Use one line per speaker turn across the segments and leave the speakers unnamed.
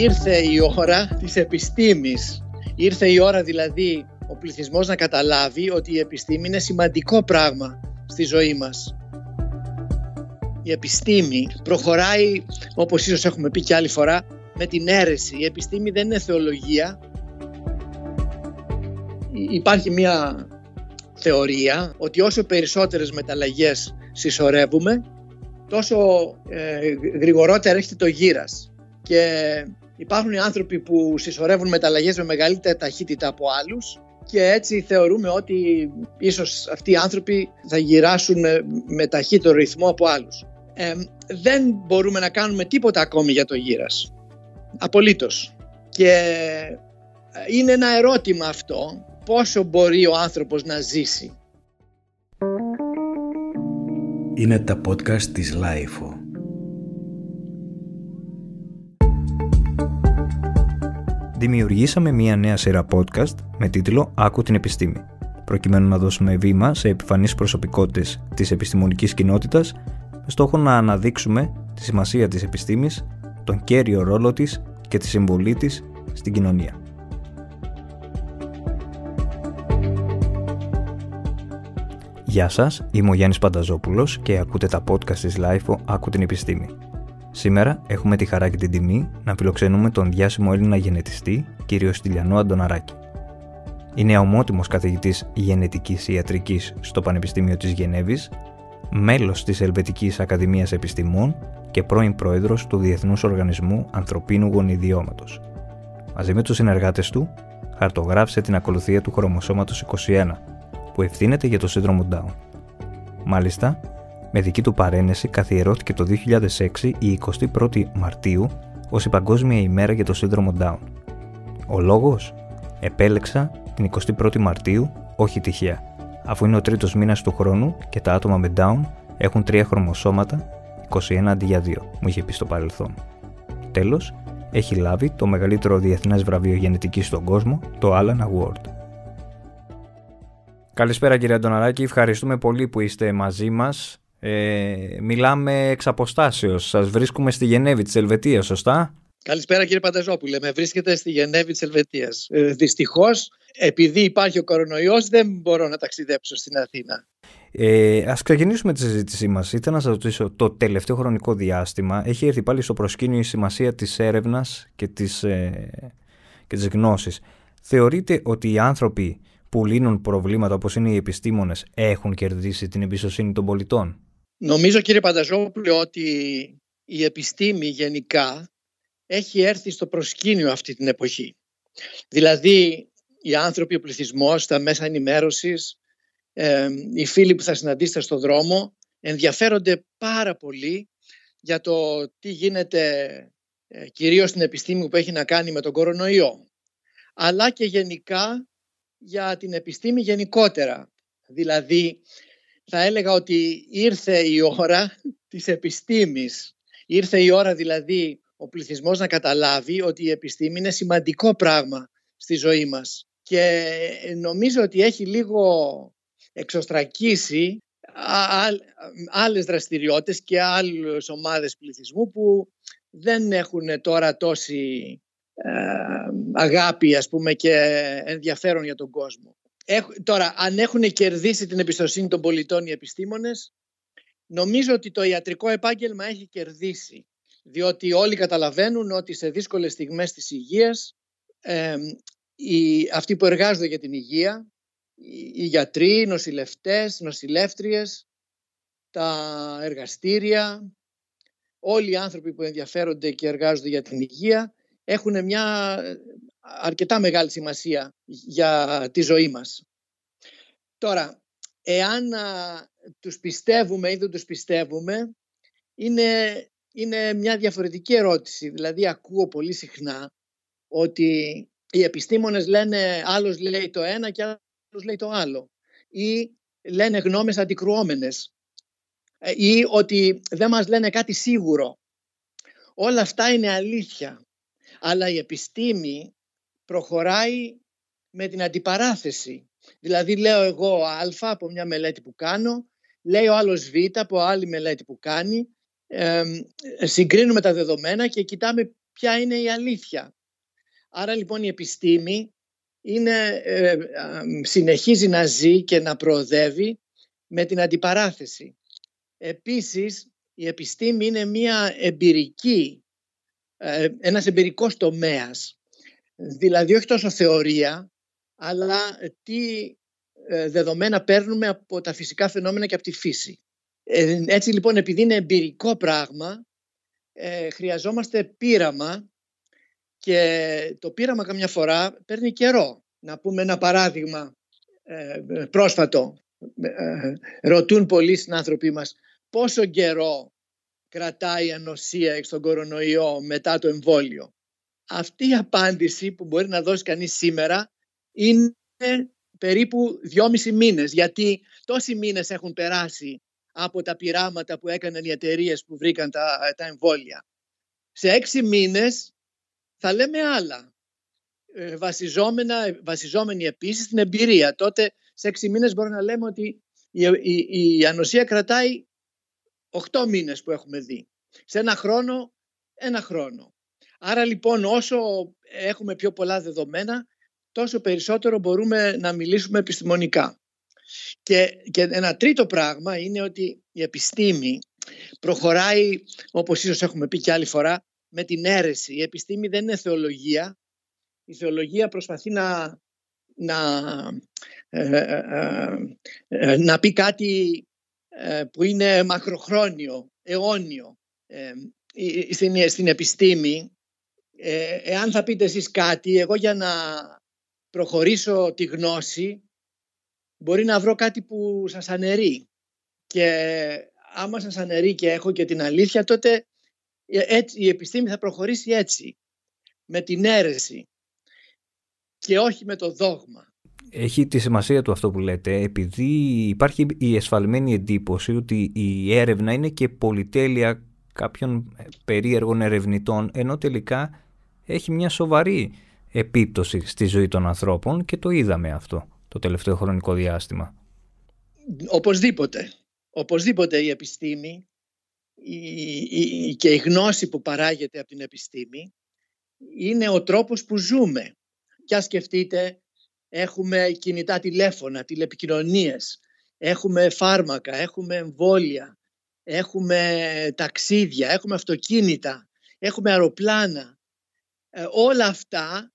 ήρθε η ώρα της επιστήμης. Ήρθε η ώρα δηλαδή ο πληθυσμός να καταλάβει ότι η επιστήμη είναι σημαντικό πράγμα στη ζωή μας. Η επιστήμη προχωράει, όπως ίσως έχουμε πει και άλλη φορά, με την αίρεση. Η επιστήμη δεν είναι θεολογία. Υπάρχει μια θεωρία ότι όσο περισσότερες μεταλλαγές συσσωρεύουμε, τόσο ε, γρηγορότερα έρχεται το γύρας. Και Υπάρχουν οι άνθρωποι που συσσωρεύουν μεταλλαγές με μεγαλύτερη ταχύτητα από άλλους και έτσι θεωρούμε ότι ίσως αυτοί οι άνθρωποι θα γυράσουν με ταχύτερο ρυθμό από άλλους. δεν μπορούμε να κάνουμε τίποτα ακόμη για το γύρας. Απολύτως. Και ε, είναι ένα ερώτημα αυτό πόσο μπορεί ο άνθρωπος να ζήσει.
Είναι τα podcast της Lifeo. δημιουργήσαμε μία νέα σειρά podcast με τίτλο «Άκου την επιστήμη» προκειμένου να δώσουμε βήμα σε επιφανείς προσωπικότητες της επιστημονικής κοινότητας με στόχο να αναδείξουμε τη σημασία της επιστήμης, τον κέριο ρόλο της και τη συμβολή της στην κοινωνία. Γεια σας, είμαι ο Γιάννης Πανταζόπουλος και ακούτε τα podcast της LIFO «Άκου την επιστήμη». Σήμερα έχουμε τη χαρά και την τιμή να φιλοξενούμε τον διάσημο Έλληνα γενετιστή, κύριο Στυλιανό Αντοναράκη. Είναι ομότιμος καθηγητής γενετικής ιατρικής στο Πανεπιστήμιο της Γενέβης, μέλος της Ελβετικής Ακαδημίας Επιστημών και πρώην πρόεδρος του Διεθνούς Οργανισμού Ανθρωπίνου Γονιδιώματος. Μαζί με τους συνεργάτες του, χαρτογράφησε την ακολουθία του χρωμοσώματος 21, που ευθύνεται για το σύνδρομο Down. Μάλιστα, με δική του παρένεση καθιερώθηκε το 2006 η 21η Μαρτίου ως η Παγκόσμια ημέρα για το σύνδρομο Down. Ο λόγος? Επέλεξα την 21η Μαρτίου, όχι τυχαία, αφού είναι ο τρίτος μήνας του χρόνου και τα άτομα με Down έχουν τρία χρωμοσώματα, 21 αντί για 2, μου είχε πει στο παρελθόν. Τέλος, έχει λάβει το μεγαλύτερο διεθνές βραβείο γενετικής στον κόσμο, το Alan Award. Καλησπέρα κύριε Αντοναράκη, ευχαριστούμε πολύ που είστε μαζί μας. Ε, μιλάμε εξ αποστάσεως. Σας βρίσκουμε στη Γενέβη της Ελβετίας, σωστά.
Καλησπέρα κύριε Πανταζόπουλε. Με βρίσκεται στη Γενέβη της Ελβετίας. Ε, δυστυχώς, επειδή υπάρχει ο κορονοϊός, δεν μπορώ να ταξιδέψω στην Αθήνα.
Ε, Ας ξεκινήσουμε τη συζήτησή μας. Ήθελα να σας ρωτήσω, το τελευταίο χρονικό διάστημα έχει έρθει πάλι στο προσκήνιο η σημασία της έρευνας και της ε, και της γνώσης. Θεωρείτε ότι οι άνθρωποι που λύνουν προβλήματα όπως είναι οι επιστήμονες έχουν κερδίσει την εμπιστοσύνη των πολιτών.
Νομίζω κύριε Πανταζόπουλο ότι η επιστήμη γενικά έχει έρθει στο προσκήνιο αυτή την εποχή. Δηλαδή οι άνθρωποι, ο πληθυσμός, τα μέσα ενημέρωσης, ε, οι φίλοι που θα συναντήσετε στον δρόμο ενδιαφέρονται πάρα πολύ για το τι γίνεται ε, κυρίως στην επιστήμη που έχει να κάνει με τον κορονοϊό αλλά και γενικά για την επιστήμη γενικότερα. Δηλαδή θα έλεγα ότι ήρθε η ώρα της επιστήμης. Ήρθε η ώρα δηλαδή ο πληθυσμός να καταλάβει ότι η επιστήμη είναι σημαντικό πράγμα στη ζωή μας. Και νομίζω ότι έχει λίγο εξωστρακίσει άλλες δραστηριότητες και άλλες ομάδες πληθυσμού που δεν έχουν τώρα τόση ε, αγάπη ας πούμε και ενδιαφέρον για τον κόσμο τώρα, αν έχουν κερδίσει την εμπιστοσύνη των πολιτών οι επιστήμονες, νομίζω ότι το ιατρικό επάγγελμα έχει κερδίσει. Διότι όλοι καταλαβαίνουν ότι σε δύσκολες στιγμές της υγείας, ε, αυτοί που εργάζονται για την υγεία, οι, οι γιατροί, οι νοσηλευτές, τα εργαστήρια, όλοι οι άνθρωποι που ενδιαφέρονται και εργάζονται για την υγεία έχουν μια αρκετά μεγάλη σημασία για τη ζωή μας. Τώρα, εάν τους πιστεύουμε ή δεν τους πιστεύουμε, είναι, είναι μια διαφορετική ερώτηση. Δηλαδή, ακούω πολύ συχνά ότι οι επιστήμονες λένε άλλος λέει το ένα και άλλος λέει το άλλο. Ή λένε γνώμες αντικρουόμενες. Ε, ή ότι δεν μας λένε κάτι σίγουρο. Όλα αυτά είναι αλήθεια. Αλλά η επιστήμη προχωράει με την αντιπαράθεση. Δηλαδή λέω εγώ α από μια μελέτη που κάνω, λέει ο άλλος β από άλλη μελέτη που κάνει, συγκρίνουμε τα δεδομένα και κοιτάμε ποια είναι η αλήθεια. Άρα λοιπόν η επιστήμη είναι, ε, συνεχίζει να ζει και να προοδεύει με την αντιπαράθεση. Επίσης η επιστήμη είναι μια εμπειρική, ε, ένας εμπειρικός τομέας. Δηλαδή όχι τόσο θεωρία, αλλά τι ε, δεδομένα παίρνουμε από τα φυσικά φαινόμενα και από τη φύση. Ε, έτσι λοιπόν επειδή είναι εμπειρικό πράγμα, ε, χρειαζόμαστε πείραμα και το πείραμα καμιά φορά παίρνει καιρό. Να πούμε ένα παράδειγμα πρόσφατο. Ρωτούν πολλοί συνάνθρωποι μας πόσο καιρό κρατάει η ανοσία στον κορονοϊό μετά το εμβόλιο αυτή η απάντηση που μπορεί να δώσει κανείς σήμερα είναι περίπου δυόμισι μήνες γιατί τόσοι μήνες έχουν περάσει από τα πειράματα που έκαναν οι εταιρείες που βρήκαν τα, εμβόλια. Σε έξι μήνες θα λέμε άλλα, ε, βασιζόμενα, βασιζόμενοι επίσης στην εμπειρία. Τότε σε έξι μήνες μπορούμε να λέμε ότι η, η, η ανοσία κρατάει οχτώ μήνες που έχουμε δει. Σε ένα χρόνο, ένα χρόνο. Άρα λοιπόν όσο έχουμε πιο πολλά δεδομένα, τόσο περισσότερο μπορούμε να μιλήσουμε επιστημονικά. Και, και ένα τρίτο πράγμα είναι ότι η επιστήμη προχωράει, όπως ίσως έχουμε πει και άλλη φορά, με την αίρεση. Η επιστήμη δεν είναι θεολογία. Η θεολογία προσπαθεί να, να, ε, ε, ε, πει κάτι που είναι μακροχρόνιο, αιώνιο. Ε, στην, στην επιστήμη ε, εάν θα πείτε εσείς κάτι, εγώ για να προχωρήσω τη γνώση μπορεί να βρω κάτι που σας αναιρεί. Και άμα σας αναιρεί και έχω και την αλήθεια, τότε ε, η επιστήμη θα προχωρήσει έτσι, με την αίρεση και όχι με το δόγμα.
Έχει τη σημασία του αυτό που λέτε, επειδή υπάρχει η εσφαλμένη εντύπωση ότι η έρευνα είναι και πολυτέλεια κάποιων περίεργων ερευνητών, ενώ τελικά έχει μια σοβαρή επίπτωση στη ζωή των ανθρώπων και το είδαμε αυτό το τελευταίο χρονικό διάστημα.
Οπωσδήποτε. Οπωσδήποτε η επιστήμη η, και η γνώση που παράγεται από την επιστήμη είναι ο τρόπος που ζούμε. Και ας σκεφτείτε, έχουμε κινητά τηλέφωνα, τηλεπικοινωνίες, έχουμε φάρμακα, έχουμε εμβόλια, έχουμε ταξίδια, έχουμε αυτοκίνητα, έχουμε αεροπλάνα. Ε, όλα αυτά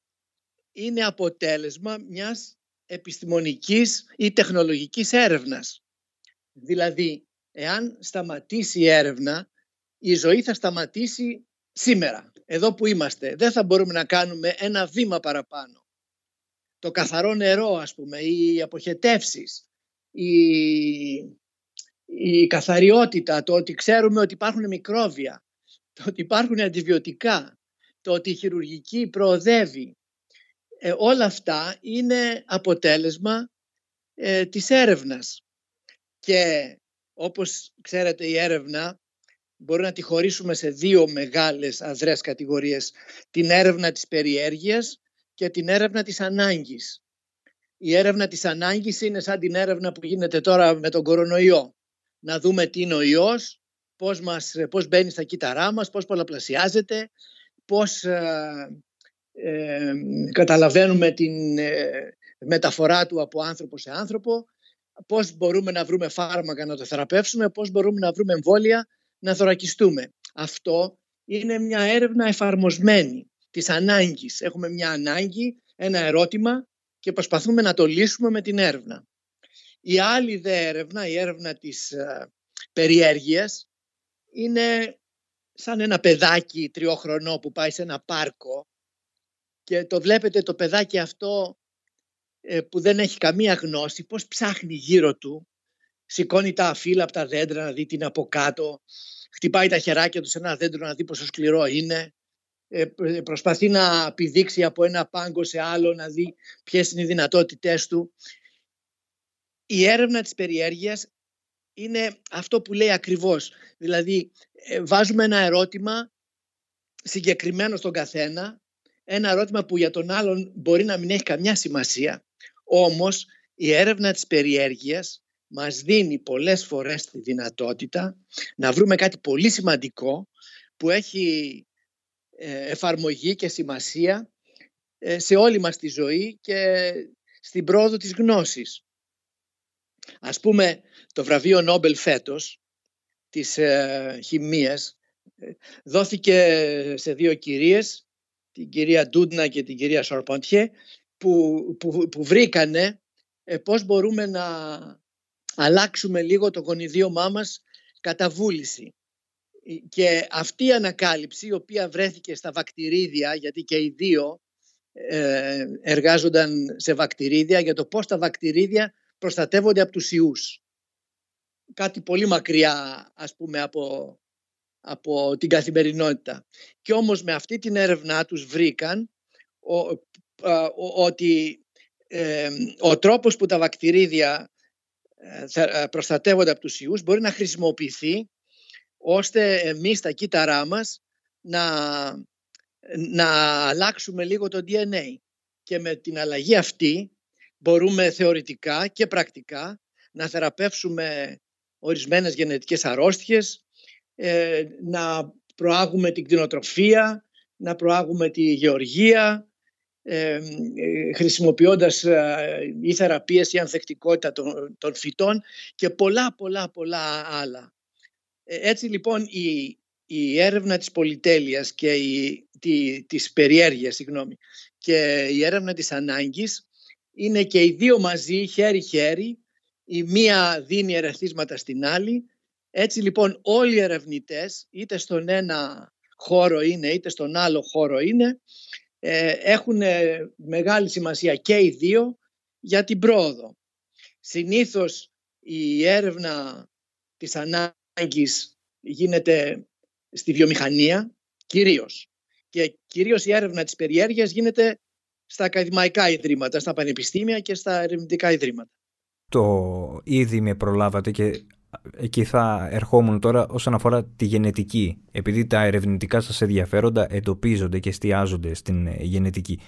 είναι αποτέλεσμα μιας επιστημονικής ή τεχνολογικής έρευνας. Δηλαδή, εάν σταματήσει η έρευνα, η ζωή θα σταματήσει σήμερα, εδώ που είμαστε. Δεν θα μπορούμε να κάνουμε ένα βήμα παραπάνω. Το καθαρό νερό, ας πούμε, οι αποχετεύσεις, η, η καθαριότητα, το ότι ξέρουμε ότι υπάρχουν μικρόβια, το ότι υπάρχουν αντιβιωτικά, το ότι η χειρουργική προοδεύει. Ε, όλα αυτά είναι αποτέλεσμα ε, της έρευνας. Και όπως ξέρετε η έρευνα μπορεί να τη χωρίσουμε σε δύο μεγάλες αδρές κατηγορίες. Την έρευνα της περιέργειας και την έρευνα της ανάγκης. Η έρευνα της ανάγκης είναι σαν την έρευνα που γίνεται τώρα με τον κορονοϊό. Να δούμε τι είναι ο ιός, πώς, μας, πώς μπαίνει στα κύτταρά μας, πώς πολλαπλασιάζεται, πώς ε, ε, καταλαβαίνουμε την ε, μεταφορά του από άνθρωπο σε άνθρωπο, πώς μπορούμε να βρούμε φάρμακα να το θεραπεύσουμε, πώς μπορούμε να βρούμε εμβόλια να θωρακιστούμε. Αυτό είναι μια έρευνα εφαρμοσμένη της ανάγκης. Έχουμε μια ανάγκη, ένα ερώτημα και προσπαθούμε να το λύσουμε με την έρευνα. Η άλλη δε έρευνα, η έρευνα της ε, περιέργειας, είναι σαν ένα παιδάκι τριόχρονο που πάει σε ένα πάρκο και το βλέπετε το παιδάκι αυτό ε, που δεν έχει καμία γνώση, πώς ψάχνει γύρω του, σηκώνει τα φύλλα από τα δέντρα να δει τι είναι από κάτω, χτυπάει τα χεράκια του σε ένα δέντρο να δει πόσο σκληρό είναι, ε, ε, προσπαθεί να πηδήξει από ένα πάγκο σε άλλο, να δει ποιες είναι οι δυνατότητές του. Η έρευνα της περιέργειας είναι αυτό που λέει ακριβώς. Δηλαδή ε, βάζουμε ένα ερώτημα συγκεκριμένο στον καθένα, ένα ερώτημα που για τον άλλον μπορεί να μην έχει καμιά σημασία, όμως η έρευνα της περιέργειας μας δίνει πολλές φορές τη δυνατότητα να βρούμε κάτι πολύ σημαντικό που έχει ε, εφαρμογή και σημασία ε, σε όλη μας τη ζωή και στην πρόοδο της γνώσης. Ας πούμε, το βραβείο Νόμπελ φέτος της ε, χημίας ε, δόθηκε σε δύο κυρίες, την κυρία Ντούντνα και την κυρία Σορποντιέ, που, που, που βρήκανε ε, πώς μπορούμε να αλλάξουμε λίγο το γονιδίωμά μας κατά βούληση. Ε, και αυτή η ανακάλυψη, η οποία βρέθηκε στα βακτηρίδια, γιατί και οι δύο εργάζονταν σε βακτηρίδια, για το πώς τα βακτηρίδια προστατεύονται από τους ιούς κάτι πολύ μακριά ας πούμε από, από την καθημερινότητα. Και όμως με αυτή την έρευνα τους βρήκαν ότι ο τρόπος που τα βακτηρίδια ε, ε, προστατεύονται από τους ιούς μπορεί να χρησιμοποιηθεί ώστε εμείς τα κύτταρά μας να, να αλλάξουμε λίγο το DNA. Και με την αλλαγή αυτή μπορούμε θεωρητικά και πρακτικά να θεραπεύσουμε ορισμένες γενετικές αρρώστιες, ε, να προάγουμε την κτηνοτροφία, να προάγουμε τη γεωργία, ε, χρησιμοποιώντας ε, ή θεραπείες ή ανθεκτικότητα των, φυτών και πολλά πολλά πολλά άλλα. Ε, έτσι λοιπόν η, η έρευνα της πολυτέλειας και η, τη, της περιέργειας συγγνώμη, και η έρευνα της ανάγκης είναι και οι δύο μαζί χέρι-χέρι η μία δίνει ερεθίσματα στην άλλη. Έτσι λοιπόν όλοι οι ερευνητές, είτε στον ένα χώρο είναι, είτε στον άλλο χώρο είναι, ε, έχουν ε, μεγάλη σημασία και οι δύο για την πρόοδο. Συνήθως η έρευνα της ανάγκης γίνεται στη βιομηχανία κυρίως. Και κυρίως η έρευνα της περιέργειας γίνεται στα ακαδημαϊκά ιδρύματα, στα πανεπιστήμια και στα ερευνητικά ιδρύματα
το ήδη με προλάβατε και εκεί θα ερχόμουν τώρα όσον αφορά τη γενετική. Επειδή τα ερευνητικά σας ενδιαφέροντα εντοπίζονται και εστιάζονται στην ε, γενετική.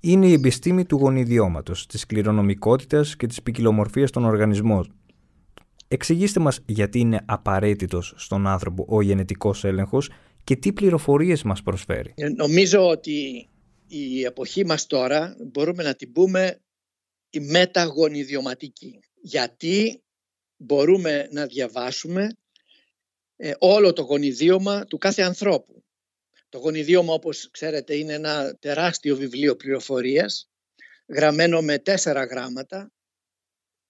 Είναι η επιστήμη του γονιδιώματος, της κληρονομικότητας και της ποικιλομορφίας των οργανισμών. Εξηγήστε μας γιατί είναι απαραίτητος στον άνθρωπο ο γενετικός έλεγχος και τι πληροφορίες μας προσφέρει.
Ε, νομίζω ότι η εποχή μας τώρα μπορούμε να την πούμε η μεταγονιδιωματική. Γιατί μπορούμε να διαβάσουμε ε, όλο το γονιδίωμα του κάθε ανθρώπου. Το γονιδίωμα, όπως ξέρετε, είναι ένα τεράστιο βιβλίο πληροφορίας, γραμμένο με τέσσερα γράμματα,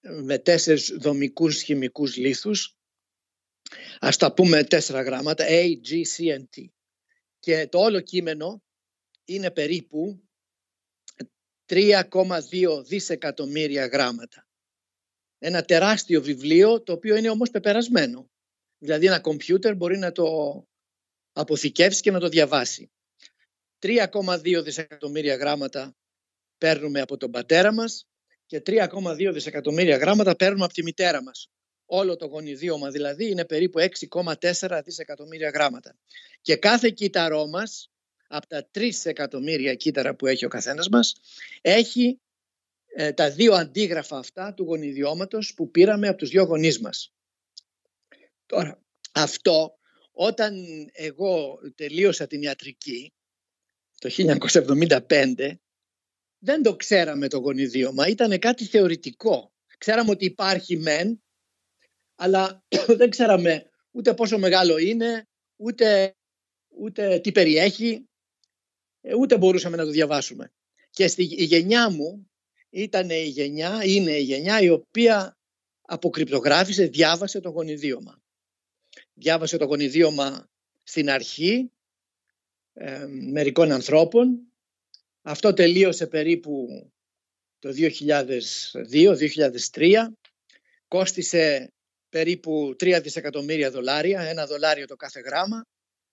με τέσσερις δομικούς χημικούς λίθους. Ας τα πούμε τέσσερα γράμματα, A, G, C and T. Και το όλο κείμενο είναι περίπου 3,2 δισεκατομμύρια γράμματα. Ένα τεράστιο βιβλίο το οποίο είναι όμως πεπερασμένο. Δηλαδή ένα κομπιούτερ μπορεί να το αποθηκεύσει και να το διαβάσει. 3,2 δισεκατομμύρια γράμματα παίρνουμε από τον πατέρα μας και 3,2 δισεκατομμύρια γράμματα παίρνουμε από τη μητέρα μας. Όλο το γονιδίωμα δηλαδή είναι περίπου 6,4 δισεκατομμύρια γράμματα. Και κάθε κύτταρό μας από τα 3 εκατομμύρια κύτταρα που έχει ο καθένας μας έχει ε, τα δύο αντίγραφα αυτά του γονιδιώματος που πήραμε από τους δύο γονείς μας. Τώρα, αυτό όταν εγώ τελείωσα την ιατρική το 1975 δεν το ξέραμε το γονιδίωμα, ήταν κάτι θεωρητικό. Ξέραμε ότι υπάρχει μεν, αλλά δεν ξέραμε ούτε πόσο μεγάλο είναι, ούτε, ούτε τι περιέχει, ε, ούτε μπορούσαμε να το διαβάσουμε. Και στη γενιά μου ήταν η γενιά, είναι η γενιά η οποία αποκρυπτογράφησε, διάβασε το γονιδίωμα. Διάβασε το γονιδίωμα στην αρχή μερικών ανθρώπων. Αυτό τελείωσε περίπου το 2002-2003. Κόστισε περίπου 3 δισεκατομμύρια δολάρια, ένα δολάριο το κάθε γράμμα.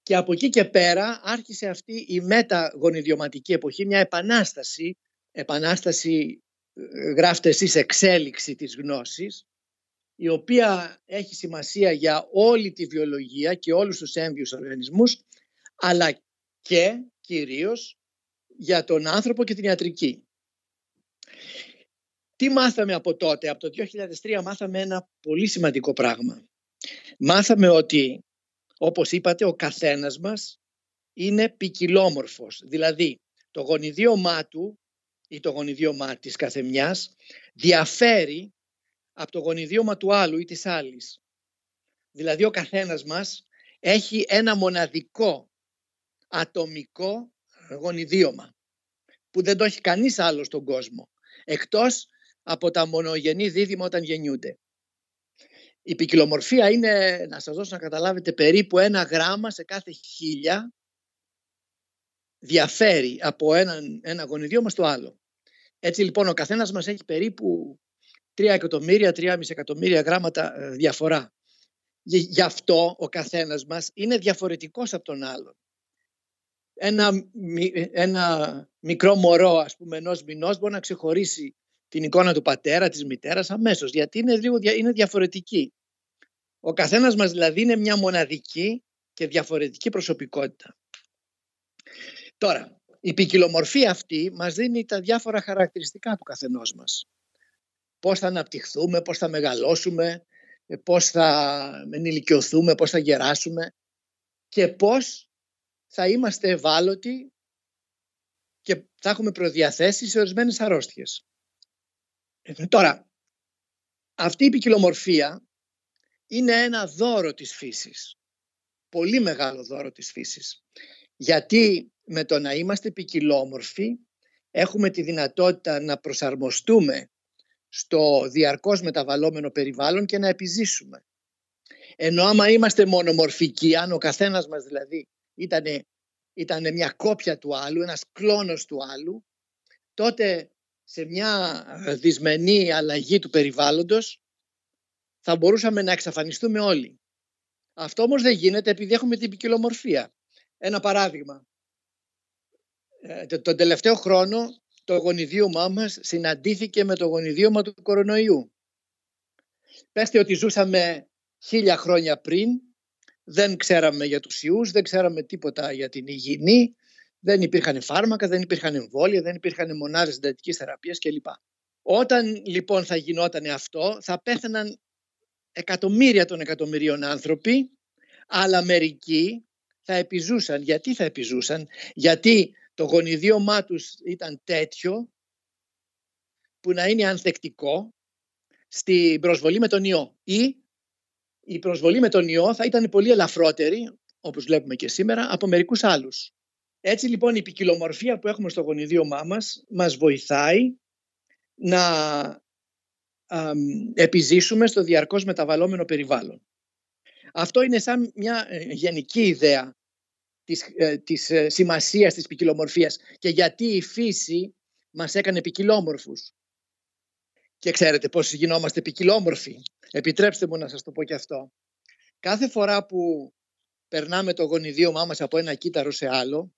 Και από εκεί και πέρα άρχισε αυτή η μεταγονιδιωματική εποχή, μια επανάσταση, επανάσταση ε, γράφτε εσείς εξέλιξη της γνώσης, η οποία έχει σημασία για όλη τη βιολογία και όλους τους έμβιους οργανισμούς, αλλά και κυρίως για τον άνθρωπο και την ιατρική. Τι μάθαμε από τότε, από το 2003 μάθαμε ένα πολύ σημαντικό πράγμα. Μάθαμε ότι όπως είπατε, ο καθένας μας είναι ποικιλόμορφος. Δηλαδή, το γονιδίωμά του ή το γονιδίωμά της καθεμιάς διαφέρει από το γονιδίωμα του άλλου ή της άλλης. Δηλαδή, ο καθένας μας έχει ένα μοναδικό ατομικό γονιδίωμα που δεν το έχει κανείς άλλος στον κόσμο εκτός από τα μονογενή δίδυμα όταν γεννιούνται. Η ποικιλομορφία είναι, να σας δώσω να καταλάβετε, περίπου ένα γράμμα σε κάθε χίλια διαφέρει από ένα, ένα γονιδίο μας το άλλο. Έτσι λοιπόν ο καθένας μας έχει περίπου 3 εκατομμύρια, 3,5 εκατομμύρια γράμματα ε, διαφορά. Γι' αυτό ο καθένας μας είναι διαφορετικός από τον άλλον. Ένα, ένα μικρό μωρό, ας πούμε, ενός μηνός μπορεί να ξεχωρίσει την εικόνα του πατέρα, της μητέρας αμέσως, γιατί είναι, λίγο, είναι διαφορετική. Ο καθένας μας δηλαδή είναι μια μοναδική και διαφορετική προσωπικότητα. Τώρα, η ποικιλομορφία αυτή μας δίνει τα διάφορα χαρακτηριστικά του καθενός μας. Πώς θα αναπτυχθούμε, πώς θα μεγαλώσουμε, ε, πώς θα ενηλικιωθούμε, πώς θα γεράσουμε και πώς θα είμαστε ευάλωτοι και θα έχουμε προδιαθέσεις σε ορισμένες αρρώστιες. Ε, τώρα, αυτή η ποικιλομορφία είναι ένα δώρο της φύσης. Πολύ μεγάλο δώρο της φύσης. Γιατί με το να είμαστε ποικιλόμορφοι έχουμε τη δυνατότητα να προσαρμοστούμε στο διαρκώς μεταβαλλόμενο περιβάλλον και να επιζήσουμε. Ενώ άμα είμαστε μονομορφικοί, αν ο καθένας μας δηλαδή ήταν μια κόπια του άλλου, ένας κλόνος του άλλου, τότε σε μια ε, δυσμενή αλλαγή του περιβάλλοντος θα μπορούσαμε να εξαφανιστούμε όλοι. Αυτό όμως δεν γίνεται επειδή έχουμε την ποικιλομορφία. Ένα παράδειγμα. Ε, τον τελευταίο χρόνο το γονιδίωμά μας συναντήθηκε με το γονιδίωμα του κορονοϊού. Πέστε ότι ζούσαμε χίλια χρόνια πριν, δεν ξέραμε για τους ιούς, δεν ξέραμε τίποτα για την υγιεινή, δεν υπήρχαν φάρμακα, δεν υπήρχαν εμβόλια, δεν υπήρχαν μονάδες συντατικής θεραπείας κλπ. Όταν λοιπόν θα γινόταν αυτό, θα πέθαναν εκατομμύρια των εκατομμυρίων άνθρωποι, αλλά μερικοί θα επιζούσαν. Γιατί θα επιζούσαν, γιατί το γονιδίωμά τους ήταν τέτοιο που να είναι ανθεκτικό στην προσβολή με τον ιό. Ή η προσβολή με τον ιό θα ήταν πολύ ελαφρότερη, όπως βλέπουμε και σήμερα, από μερικούς άλλους. Έτσι λοιπόν η ποικιλομορφία που έχουμε στο γονιδίωμά μας μας βοηθάει να επιζήσουμε στο διαρκώς μεταβαλλόμενο περιβάλλον. Αυτό είναι σαν μια ε, γενική ιδέα της, ε, της ε, σημασίας της ποικιλομορφίας και γιατί η φύση μας έκανε ποικιλόμορφους. Και ξέρετε πώς γινόμαστε ποικιλόμορφοι. Επιτρέψτε μου να σας το πω και αυτό. Κάθε φορά που περνάμε το γονιδίωμά μας από ένα κύτταρο σε άλλο,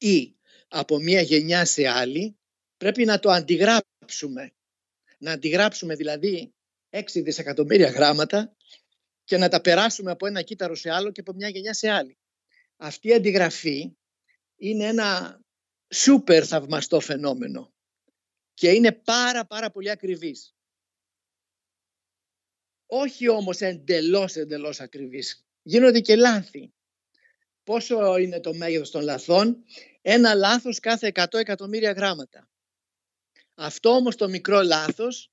ή από μία γενιά σε άλλη, πρέπει να το αντιγράψουμε. Να αντιγράψουμε δηλαδή 6 δισεκατομμύρια γράμματα και να τα περάσουμε από ένα κύτταρο σε άλλο και από μια γενιά σε άλλη. Αυτή η αντιγραφή είναι ένα σούπερ θαυμαστό φαινόμενο και είναι πάρα πάρα πολύ ακριβής. Όχι όμως εντελώς εντελώς ακριβής. Γίνονται και λάθη πόσο είναι το μέγεθος των λαθών, ένα λάθος κάθε 100 εκατομμύρια γράμματα. Αυτό όμως το μικρό λάθος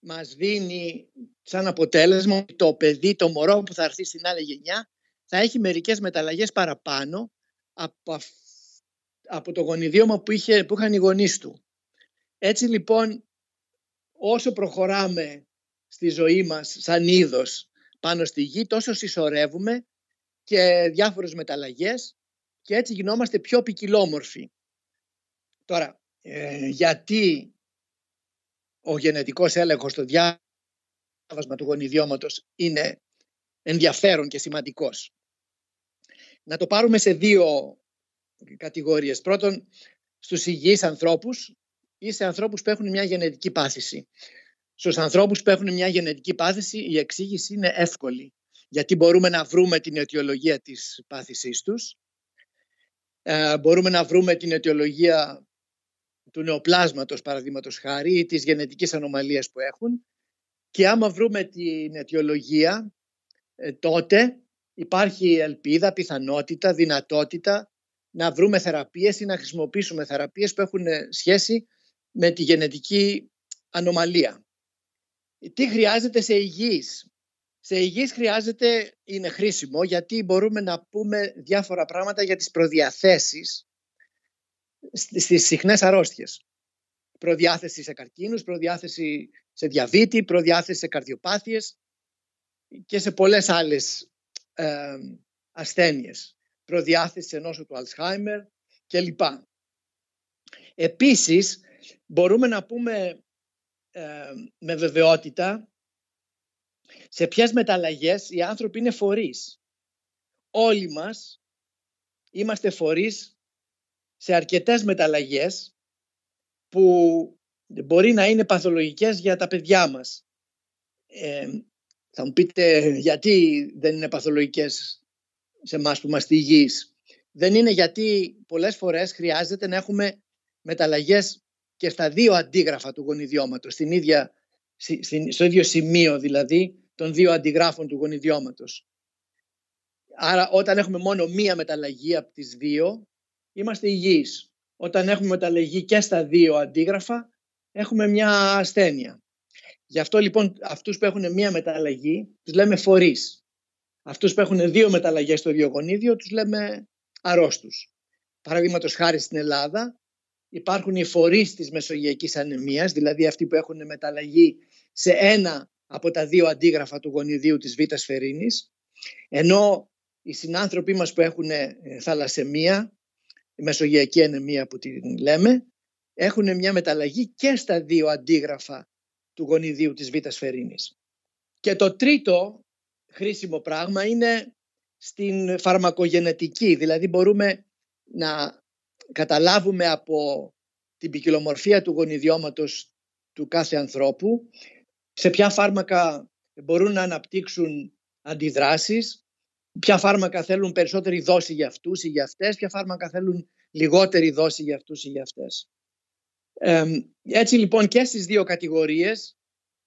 μας δίνει σαν αποτέλεσμα ότι το παιδί, το μωρό που θα έρθει στην άλλη γενιά θα έχει μερικές μεταλλαγές παραπάνω από, από το γονιδίωμα που, είχε, που είχαν οι γονείς του. Έτσι λοιπόν όσο προχωράμε στη ζωή μας σαν είδος πάνω στη γη τόσο συσσωρεύουμε και διάφορες μεταλλαγές και έτσι γινόμαστε πιο ποικιλόμορφοι. Τώρα, ε, γιατί ο γενετικός έλεγχος στο διάβασμα του γονιδιώματος είναι ενδιαφέρον και σημαντικός. Να το πάρουμε σε δύο κατηγορίες. Πρώτον, στους υγιείς ανθρώπους ή σε ανθρώπους που έχουν μια γενετική πάθηση. Στους ανθρώπους που έχουν μια γενετική πάθηση η εξήγηση είναι εύκολη γιατί μπορούμε να βρούμε την αιτιολογία της πάθησής τους, ε, μπορούμε να βρούμε την αιτιολογία του νεοπλάσματος παραδείγματος χάρη ή της γενετικής ανομαλίας που έχουν και άμα βρούμε την αιτιολογία ε, τότε υπάρχει ελπίδα, πιθανότητα, δυνατότητα να βρούμε θεραπείες ή να χρησιμοποιήσουμε θεραπείες που έχουν ε, σχέση με τη γενετική ανομαλία. Τι χρειάζεται σε υγιείς σε υγιής χρειάζεται, είναι χρήσιμο, γιατί μπορούμε να πούμε διάφορα πράγματα για τις προδιαθέσεις στις συχνές αρρώστιες. Προδιάθεση σε καρκίνους, προδιάθεση σε διαβήτη, προδιάθεση σε καρδιοπάθειες και σε πολλές άλλες ε, ασθένειες. Προδιάθεση σε νόσο του Αλσχάιμερ κλπ. Επίσης, μπορούμε να πούμε με βεβαιότητα σε ποιες μεταλλαγές οι άνθρωποι είναι φορείς. Όλοι μας είμαστε φορείς σε αρκετές μεταλλαγές που μπορεί να είναι παθολογικές για τα παιδιά μας. Ε, θα μου πείτε γιατί δεν είναι παθολογικές σε εμάς που είμαστε υγιείς. Δεν είναι γιατί πολλές φορές χρειάζεται να έχουμε μεταλλαγές και στα δύο αντίγραφα του γονιδιώματος, ίδια, στο ίδιο σημείο δηλαδή των δύο αντιγράφων του γονιδιώματος. Άρα όταν έχουμε μόνο μία μεταλλαγή από τις δύο, είμαστε υγιείς. Όταν έχουμε μεταλλαγή και στα δύο αντίγραφα, έχουμε μια ασθένεια. Γι' αυτό λοιπόν αυτούς που έχουν μία μεταλλαγή, τους λέμε φορείς. Αυτούς που έχουν δύο μεταλλαγές στο δύο γονίδιο, τους λέμε αρρώστους. Παραδείγματος χάρη στην Ελλάδα, υπάρχουν οι φορείς της μεσογειακής ανεμίας, δηλαδή αυτοί που έχουν μεταλλαγή σε ένα από τα δύο αντίγραφα του γονιδίου της Β' σφαιρίνης, ενώ οι συνάνθρωποι μας που έχουν ε, θαλασσεμία, μεσογειακή ανεμία που την λέμε, έχουν μια μεταλλαγή και στα δύο αντίγραφα του γονιδίου της Β' σφαιρίνης. Και το τρίτο χρήσιμο πράγμα είναι στην φαρμακογενετική, δηλαδή μπορούμε να καταλάβουμε από την ποικιλομορφία του γονιδιώματος του κάθε ανθρώπου σε ποια φάρμακα μπορούν να αναπτύξουν αντιδράσεις, ποια φάρμακα θέλουν περισσότερη δόση για αυτούς ή για αυτές, ποια φάρμακα θέλουν λιγότερη δόση για αυτούς ή για αυτές. Ε, έτσι λοιπόν και στις δύο κατηγορίες,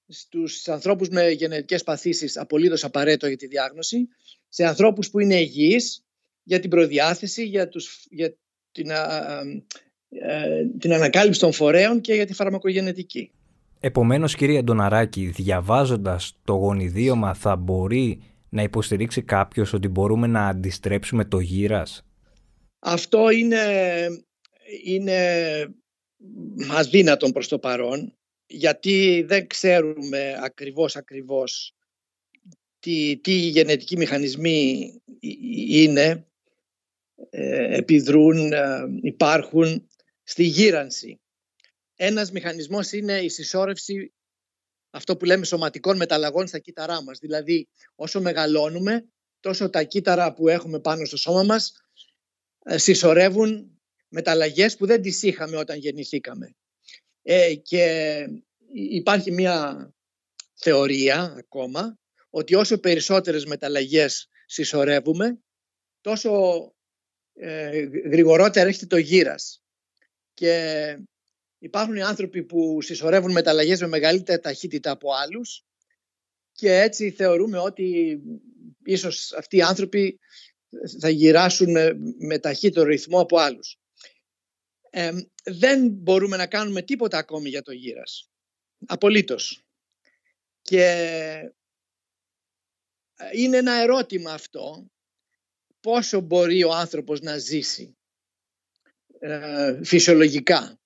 στους ανθρώπους με γενετικές παθήσεις απολύτως απαραίτητο για τη διάγνωση, σε ανθρώπους που είναι υγιείς για την προδιάθεση, για, τους, την, ε, την ανακάλυψη των φορέων και για τη φαρμακογενετική.
Επομένως κύριε Ντοναράκη, διαβάζοντας το γονιδίωμα θα μπορεί να υποστηρίξει κάποιος ότι μπορούμε να αντιστρέψουμε το γύρας. Αυτό
είναι, είναι αδύνατον προς το παρόν γιατί δεν ξέρουμε ακριβώς ακριβώς τι, τι γενετικοί μηχανισμοί είναι, ε, επιδρούν, ε, υπάρχουν στη γύρανση ένας μηχανισμός είναι η συσσόρευση αυτό που λέμε σωματικών μεταλλαγών στα κύτταρά μας. Δηλαδή, όσο μεγαλώνουμε, τόσο τα κύτταρα που έχουμε πάνω στο σώμα μας ε, συσσωρεύουν μεταλλαγές που δεν τις είχαμε όταν γεννηθήκαμε. Ε, και υπάρχει μια θεωρία ακόμα ότι όσο περισσότερες μεταλλαγές συσσωρεύουμε, τόσο ε, γρηγορότερα έρχεται το γύρας. Και Υπάρχουν οι άνθρωποι που συσσωρεύουν μεταλλαγές με μεγαλύτερη ταχύτητα από άλλους και έτσι θεωρούμε ότι ίσως αυτοί οι άνθρωποι θα γυράσουν με, με ταχύτερο ρυθμό από άλλους. δεν μπορούμε να κάνουμε τίποτα ακόμη για το γύρας. Απολύτως. Και ε, είναι ένα ερώτημα αυτό πόσο μπορεί ο άνθρωπος να ζήσει ε, φυσιολογικά.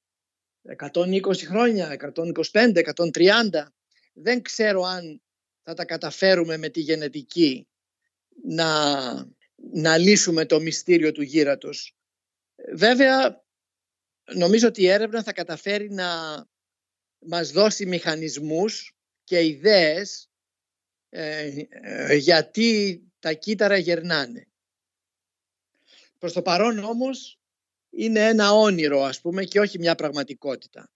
120 χρόνια, 125, 130. Δεν ξέρω αν θα τα καταφέρουμε με τη γενετική να, να λύσουμε το μυστήριο του γύρατος. Βέβαια, νομίζω ότι η έρευνα θα καταφέρει να μας δώσει μηχανισμούς και ιδέες ε, ε, γιατί τα κύτταρα γερνάνε. Προς το παρόν όμως είναι ένα όνειρο ας πούμε και όχι μια πραγματικότητα.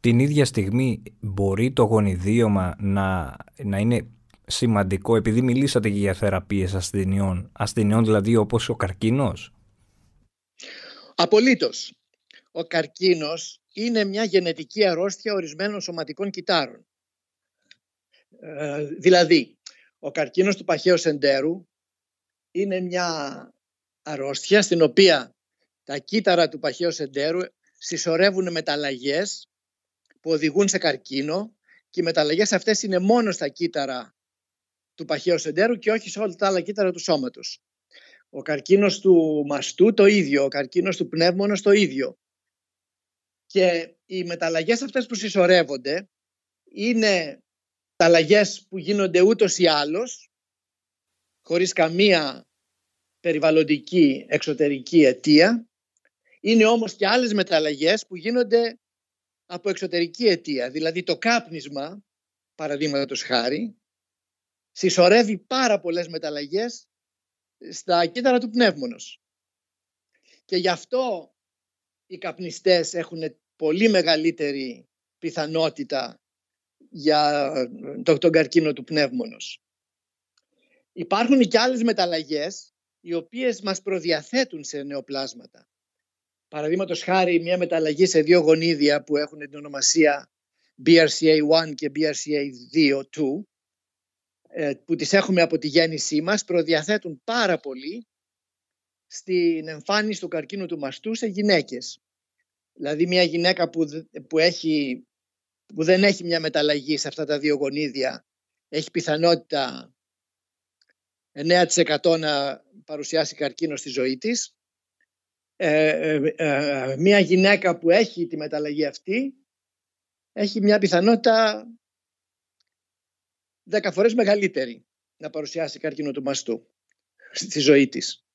Την ίδια στιγμή μπορεί το γονιδίωμα να, να είναι σημαντικό επειδή μιλήσατε και για θεραπείες ασθενειών, ασθενειών δηλαδή όπως ο καρκίνος.
Απολύτως. Ο καρκίνος είναι μια γενετική αρρώστια ορισμένων σωματικών κυτάρων. Ε, δηλαδή, ο καρκίνος του παχαίου σεντέρου είναι μια αρρώστια στην οποία τα κύτταρα του παχαίου σεντέρου συσσωρεύουν μεταλλαγές που οδηγούν σε καρκίνο και οι μεταλλαγές αυτές είναι μόνο στα κύτταρα του παχαίου σεντέρου και όχι σε όλα τα άλλα κύτταρα του σώματος. Ο καρκίνος του μαστού το ίδιο, ο καρκίνος του πνεύμονος το ίδιο. Και οι μεταλλαγές αυτές που συσσωρεύονται είναι μεταλλαγές που γίνονται ούτως ή άλλως χωρίς καμία περιβαλλοντική εξωτερική αιτία είναι όμως και άλλες μεταλλαγές που γίνονται από εξωτερική αιτία. Δηλαδή το κάπνισμα, παραδείγματος χάρη, συσσωρεύει πάρα πολλές μεταλλαγές στα κύτταρα του πνεύμονος. Και γι' αυτό οι καπνιστές έχουν πολύ μεγαλύτερη πιθανότητα για τον καρκίνο του πνεύμονος. Υπάρχουν και άλλες μεταλλαγές οι οποίες μας προδιαθέτουν σε νεοπλάσματα. Παραδείγματος χάρη μια μεταλλαγή σε δύο γονίδια που έχουν την ονομασία BRCA1 και BRCA2 ε, που τις έχουμε από τη γέννησή μας προδιαθέτουν πάρα πολύ στην εμφάνιση του καρκίνου του μαστού σε γυναίκες. Δηλαδή μια γυναίκα που, που, έχει, που δεν έχει μια μεταλλαγή σε αυτά τα δύο γονίδια έχει πιθανότητα 9% να παρουσιάσει καρκίνο στη ζωή της ε, ε, ε, μια γυναίκα που έχει τη μεταλλαγή αυτή έχει μια πιθανότητα 10 φορές μεγαλύτερη να παρουσιάσει καρκίνο του μαστού στη ζωή της.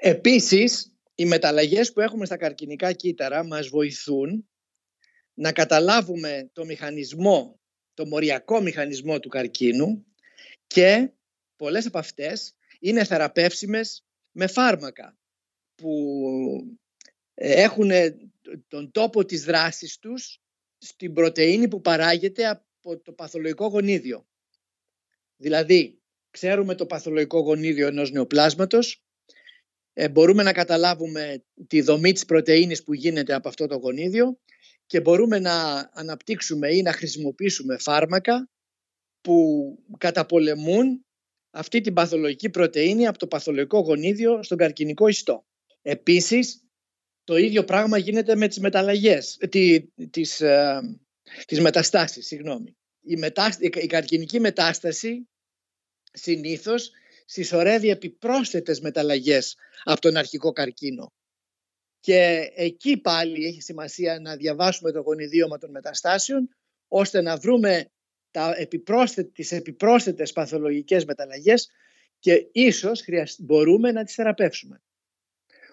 Επίσης, οι μεταλλαγές που έχουμε στα καρκινικά κύτταρα μας βοηθούν να καταλάβουμε το μηχανισμό, το μοριακό μηχανισμό του καρκίνου και πολλές από αυτές είναι θεραπεύσιμες με φάρμακα που ε, έχουν ε, τον τόπο της δράσης τους στην πρωτεΐνη που παράγεται από το παθολογικό γονίδιο. Δηλαδή, ξέρουμε το παθολογικό γονίδιο ενός νεοπλάσματος, ε, μπορούμε να καταλάβουμε τη δομή της πρωτεΐνης που γίνεται από αυτό το γονίδιο και μπορούμε να αναπτύξουμε ή να χρησιμοποιήσουμε φάρμακα που καταπολεμούν αυτή την παθολογική πρωτεΐνη από το παθολογικό γονίδιο στον καρκινικό ιστό. Επίσης, το ίδιο πράγμα γίνεται με τις μεταλλαγές, ε, τι, τις, ε, τις μεταστάσεις. Συγγνώμη. Η, καρκινική μετάσταση συνήθως συσσωρεύει επιπρόσθετες μεταλλαγές από τον αρχικό καρκίνο. Και εκεί πάλι έχει σημασία να διαβάσουμε το γονιδίωμα των μεταστάσεων, ώστε να βρούμε τα επιπρόσθετε, τις επιπρόσθετες παθολογικές μεταλλαγές και ίσως μπορούμε να τις θεραπεύσουμε.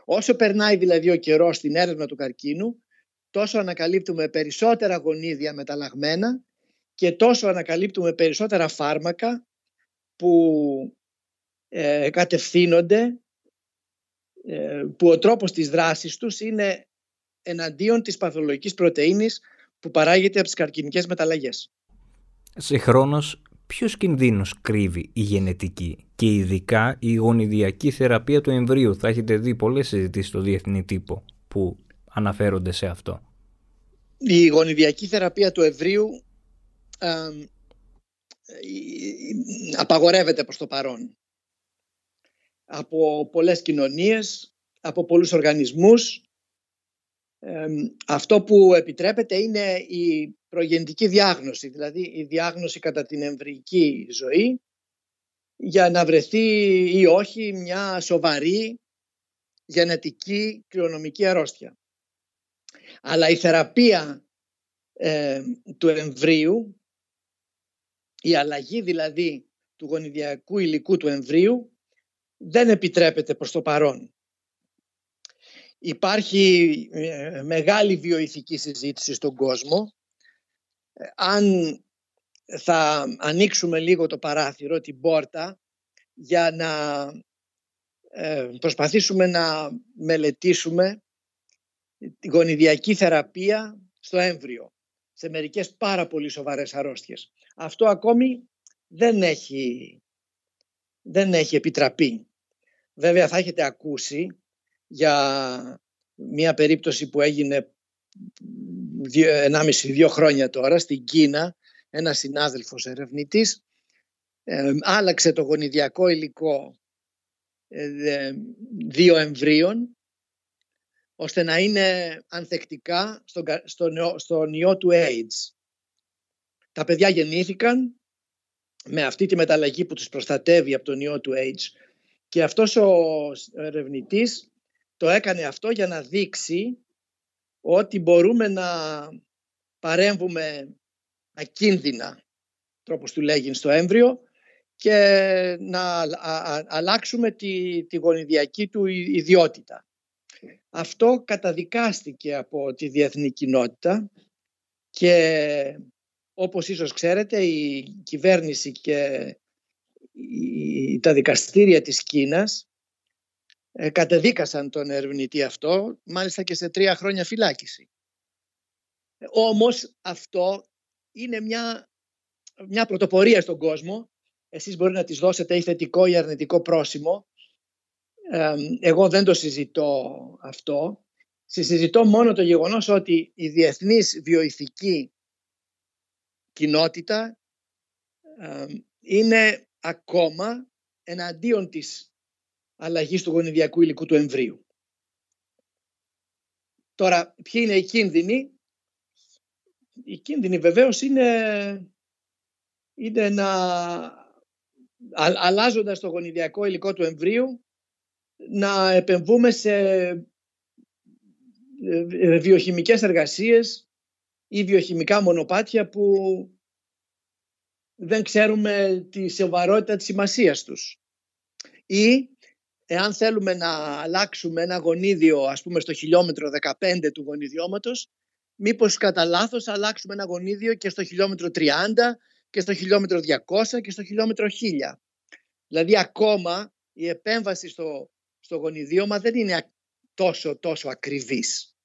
Όσο περνάει δηλαδή ο καιρός στην έρευνα του καρκίνου, τόσο ανακαλύπτουμε περισσότερα γονίδια μεταλλαγμένα και τόσο ανακαλύπτουμε περισσότερα φάρμακα που ε, κατευθύνονται, ε, που ο τρόπος της δράσης τους είναι εναντίον της παθολογικής πρωτεΐνης που παράγεται από τις καρκινικές μεταλλαγές.
Σε χρόνος, ποιου κινδύνους κρύβει η γενετική και ειδικά η γονιδιακή θεραπεία του εμβρίου. Θα έχετε δει πολλές συζητήσεις στο διεθνή τύπο που αναφέρονται σε αυτό.
Η γονιδιακή θεραπεία του εμβρίου απαγορεύεται προς το παρόν. Από πολλές κοινωνίες, από πολλούς οργανισμούς. αυτό που επιτρέπεται είναι η προγεννητική διάγνωση, δηλαδή η διάγνωση κατά την εμβρυϊκή ζωή για να βρεθεί ή όχι μια σοβαρή γενετική κληρονομική αρρώστια. Αλλά η θεραπεία ε, του εμβρίου, η αλλαγή δηλαδή του γονιδιακού υλικού του εμβρίου δεν επιτρέπεται προς το παρόν. Υπάρχει ε, μεγάλη βιοειθική συζήτηση στον κόσμο αν θα ανοίξουμε λίγο το παράθυρο, την πόρτα, για να ε, προσπαθήσουμε να μελετήσουμε την γονιδιακή θεραπεία στο έμβριο σε μερικές πάρα πολύ σοβαρές αρρώστιες. Αυτό ακόμη δεν έχει, δεν έχει επιτραπεί. Βέβαια θα έχετε ακούσει για μια περίπτωση που έγινε 1,5-2 χρόνια τώρα στην Κίνα ένας συνάδελφος ερευνητής ε, άλλαξε το γονιδιακό υλικό ε, δύο εμβρίων ώστε να είναι ανθεκτικά στον, στον, στον ιό του AIDS. Τα παιδιά γεννήθηκαν με αυτή τη μεταλλαγή που τους προστατεύει από τον ιό του AIDS και αυτός ο ερευνητής το έκανε αυτό για να δείξει ότι μπορούμε να παρέμβουμε ακίνδυνα, τρόπος του λέγει, στο έμβριο και να αλλάξουμε τη, τη γονιδιακή του ιδιότητα. Αυτό καταδικάστηκε από τη διεθνή κοινότητα και όπως ίσως ξέρετε η κυβέρνηση και τα δικαστήρια της Κίνας ε, κατεδίκασαν τον ερευνητή αυτό, μάλιστα και σε τρία χρόνια φυλάκιση. Ε, όμως αυτό είναι μια, μια πρωτοπορία στον κόσμο. Εσείς μπορεί να τις δώσετε ή θετικό ή αρνητικό πρόσημο. εγώ δεν το συζητώ αυτό. Συζητώ μόνο το γεγονός ότι η διεθνής βιοηθική κοινότητα είναι ακόμα εναντίον της Αλλαγή του γονιδιακού υλικού του εμβρίου. Τώρα, ποιοι είναι οι κίνδυνοι. Οι κίνδυνοι βεβαίως είναι, να αλλάζοντας το γονιδιακό υλικό του εμβρίου να επεμβούμε σε ε, ε, βιοχημικές εργασίες ή βιοχημικά μονοπάτια που δεν ξέρουμε τη σοβαρότητα της σημασίας τους. Ή εάν θέλουμε να αλλάξουμε ένα γονίδιο, ας πούμε στο χιλιόμετρο 15 του γονιδιώματος, μήπως κατά λάθος αλλάξουμε ένα γονίδιο και στο χιλιόμετρο 30 και στο χιλιόμετρο 200 και στο χιλιόμετρο 1000. Δηλαδή ακόμα η επέμβαση στο, στο γονιδίωμα δεν είναι τόσο, τόσο ακριβής.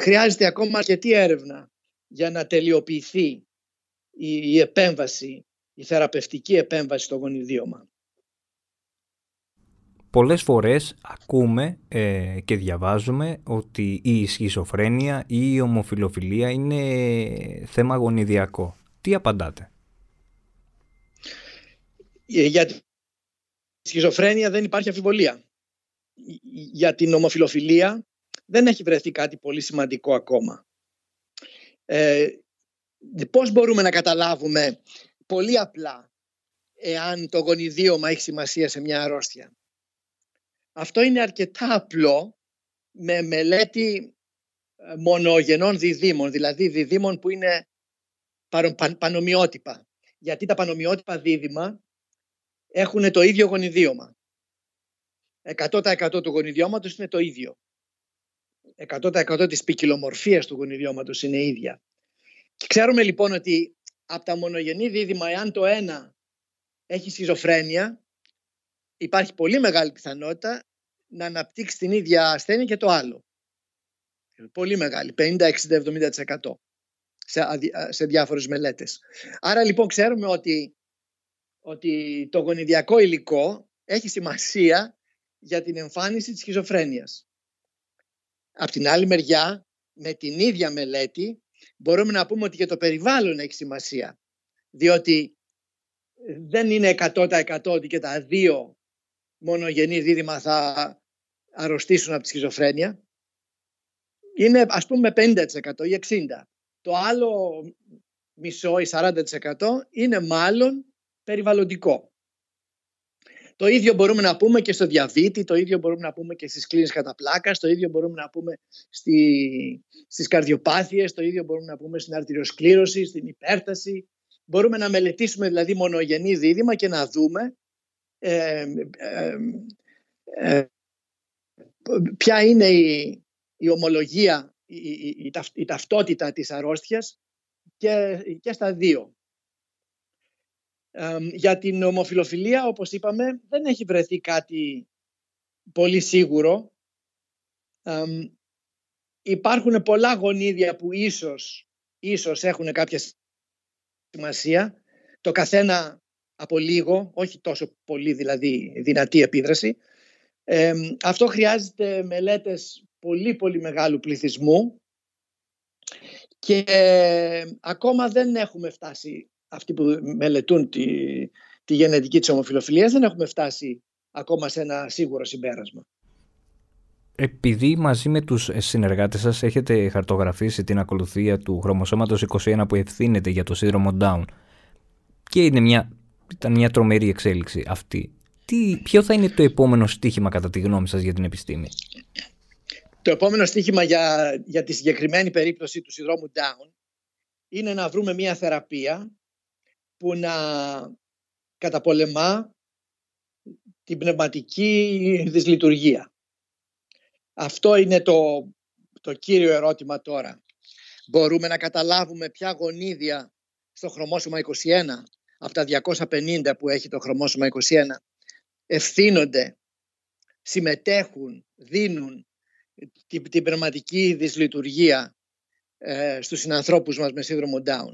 χρειάζεται ακόμα αρκετή έρευνα για να τελειοποιηθεί η, η επέμβαση, η θεραπευτική επέμβαση στο γονιδίωμα
πολλές φορές ακούμε ε, και διαβάζουμε ότι η σχιζοφρένεια ή η ομοφιλοφιλία είναι θέμα γονιδιακό. Τι απαντάτε?
Ε, για τη σχιζοφρένεια δεν υπάρχει αμφιβολία. Για την ομοφιλοφιλία δεν έχει βρεθεί κάτι πολύ σημαντικό ακόμα. Ε, πώς μπορούμε να καταλάβουμε πολύ απλά εάν το γονιδίωμα έχει σημασία σε μια αρρώστια. Αυτό είναι αρκετά απλό με μελέτη ε, μονογενών διδήμων, δηλαδή διδήμων που είναι πανομοιότυπα. Γιατί τα πανομοιότυπα δίδυμα έχουν το ίδιο γονιδίωμα. 100% του γονιδιώματος είναι το ίδιο. 100% της ποικιλομορφίας του γονιδιώματος είναι ίδια. Και ξέρουμε λοιπόν ότι από τα μονογενή δίδυμα, εάν το ένα έχει σχιζοφρένεια, υπάρχει πολύ μεγάλη πιθανότητα να αναπτύξει την ίδια ασθένεια και το άλλο. Πολύ μεγάλη, 50, 60, 70% σε, σε διάφορες μελέτες. Άρα λοιπόν ξέρουμε ότι, ότι το γονιδιακό υλικό έχει σημασία για την εμφάνιση της σχιζοφρένειας. Απ' την άλλη μεριά, με την ίδια μελέτη, μπορούμε να πούμε ότι και το περιβάλλον έχει σημασία. Διότι δεν είναι 100% ότι και τα δύο μονογενή δίδυμα θα αρρωστήσουν από τη σχιζοφρένεια. Είναι ας πούμε 50% ή 60%. Το άλλο μισό ή 40% είναι μάλλον περιβαλλοντικό. Το ίδιο μπορούμε να πούμε και στο διαβήτη, το ίδιο μπορούμε να πούμε και στις κλίνες καταπλάκας, το ίδιο μπορούμε να πούμε στη, στις καρδιοπάθειες, το ίδιο μπορούμε να πούμε στην αρτηριοσκλήρωση, στην υπέρταση. Μπορούμε να μελετήσουμε δηλαδή μονογενή δίδυμα και να δούμε ποια είναι η, ομολογία, η, η, ταυτότητα της αρρώστιας και, και στα δύο. για την ομοφιλοφιλία, όπως είπαμε, δεν έχει βρεθεί κάτι πολύ σίγουρο. Ε, υπάρχουν πολλά γονίδια που ίσως, ίσως έχουν κάποια σημασία. Το καθένα από λίγο, όχι τόσο πολύ δηλαδή δυνατή επίδραση. Ε, αυτό χρειάζεται μελέτες πολύ πολύ μεγάλου πληθυσμού και ακόμα δεν έχουμε φτάσει, αυτοί που μελετούν τη, τη γενετική της ομοφιλοφιλίας, δεν έχουμε φτάσει ακόμα σε ένα σίγουρο συμπέρασμα.
Επειδή μαζί με τους ε, συνεργάτες σας έχετε χαρτογραφήσει την ακολουθία του χρωμοσώματος 21 που ευθύνεται για το σύνδρομο Down και είναι μια ήταν μια τρομερή εξέλιξη αυτή. Τι, ποιο θα είναι το επόμενο στίχημα κατά τη γνώμη σας για την επιστήμη.
Το επόμενο στίχημα για, για τη συγκεκριμένη περίπτωση του συνδρόμου Down είναι να βρούμε μια θεραπεία που να καταπολεμά την πνευματική δυσλειτουργία. Αυτό είναι το, το κύριο ερώτημα τώρα. Μπορούμε να καταλάβουμε ποια γονίδια στο χρωμόσωμα 21 από τα 250 που έχει το χρωμόσωμα 21 ευθύνονται, συμμετέχουν, δίνουν την, την πραγματική δυσλειτουργία ε, στους συνανθρώπους μας με σύνδρομο Down.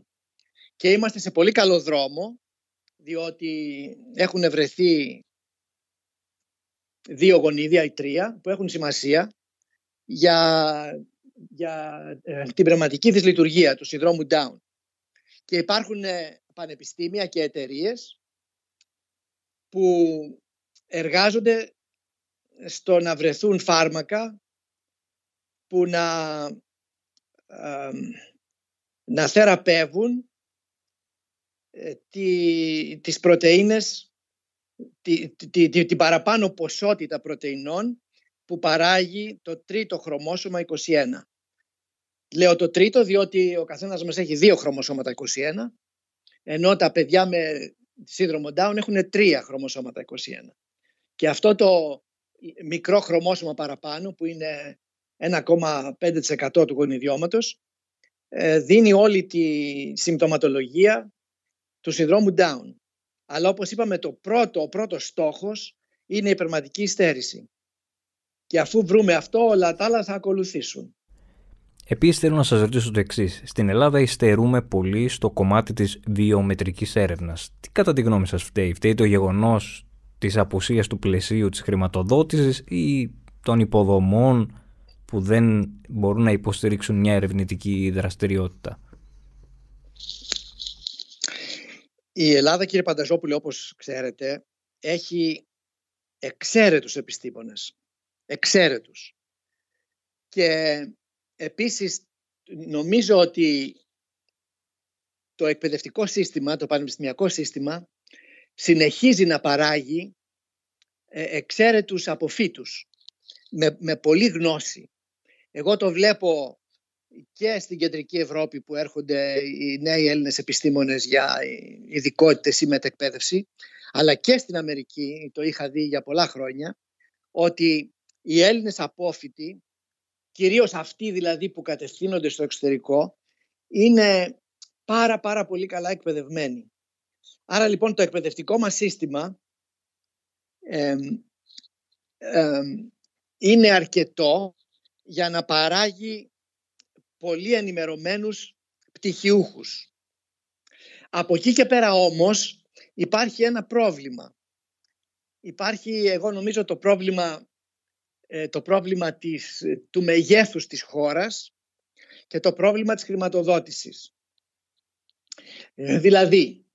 Και είμαστε σε πολύ καλό δρόμο, διότι έχουν βρεθεί δύο γονίδια ή τρία που έχουν σημασία για, για ε, την πνευματική δυσλειτουργία του συνδρόμου Down. Και υπάρχουν ε, πανεπιστήμια και εταιρείες που εργάζονται στο να βρεθούν φάρμακα που να, να θεραπεύουν ε, τι τις πρωτεΐνες, την παραπάνω ποσότητα πρωτεϊνών που παράγει το τρίτο χρωμόσωμα 21. Λέω το τρίτο διότι ο καθένας μας έχει δύο χρωμοσώματα 21 ενώ τα παιδιά με σύνδρομο Down έχουν τρία χρωμοσώματα 21. Και αυτό το μικρό χρωμόσωμα παραπάνω που είναι 1,5% του γονιδιώματος ε, δίνει όλη τη συμπτωματολογία του συνδρόμου Down. Αλλά όπως είπαμε το πρώτο, ο πρώτος στόχος είναι η υπερματική στέρηση. Και αφού βρούμε αυτό όλα τα άλλα θα ακολουθήσουν.
Επίσης, θέλω να σας ρωτήσω το εξής. Στην Ελλάδα υστερούμε πολύ στο κομμάτι της βιομετρικής έρευνας. Τι κατά τη γνώμη σας φταίει, φταίει το γεγονός της απουσίας του πλαισίου της χρηματοδότησης ή των υποδομών που δεν μπορούν να υποστηρίξουν μια ερευνητική δραστηριότητα.
Η Ελλάδα, κύριε Πανταζόπουλε, όπως ξέρετε, έχει εξαίρετους επιστήμονες. Εξαίρετους. Και Επίσης, νομίζω ότι το εκπαιδευτικό σύστημα, το πανεπιστημιακό σύστημα, συνεχίζει να παράγει ε, εξαίρετους αποφύτους με, με πολλή γνώση. Εγώ το βλέπω και στην κεντρική Ευρώπη που έρχονται οι νέοι Έλληνες επιστήμονες για ειδικότητες ή μετεκπαίδευση, αλλά και στην Αμερική, το είχα δει για πολλά χρόνια, ότι οι Έλληνες απόφοιτοι κυρίως αυτοί δηλαδή που κατευθύνονται στο εξωτερικό, είναι πάρα πάρα πολύ καλά εκπαιδευμένοι. Άρα λοιπόν το εκπαιδευτικό μας σύστημα είναι αρκετό για να παράγει πολύ ενημερωμένους πτυχιούχους. Από εκεί και πέρα όμως υπάρχει ένα πρόβλημα. Υπάρχει, εγώ νομίζω, το πρόβλημα ε, το πρόβλημα της, ε, του μεγέθους της χώρας και το πρόβλημα της χρηματοδότησης. Ε, δηλαδή,